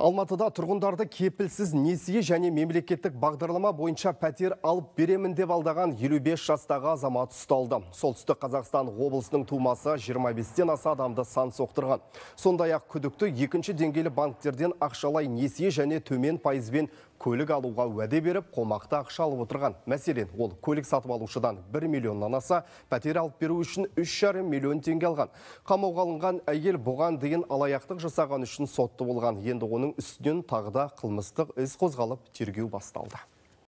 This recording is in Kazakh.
Алматыда тұрғындарды кепілсіз несие және мемлекеттік бағдарлама бойынша пәтер алып беремін деп алдаған 55 жастағы азамат ұсталды. Солтүстік Қазақстан облысының тумасы 25-тен аса адамды сан соқтырған. Сондай ақ күдікті екінші деңгейлі банктерден ақшалай несие және төмен пайызбен көлік алуға уәде беріп қомақты ақша алып отырған мәселен ол көлік сатып алушыдан 1 миллионнан аса пәтер алып беру үшін 3,5 миллион теңге алған қамауға алынған әйел бұған дейін алаяқтық жасаған үшін сотты болған енді оның үстінен тағы да қылмыстық іс қозғалып тергеу басталды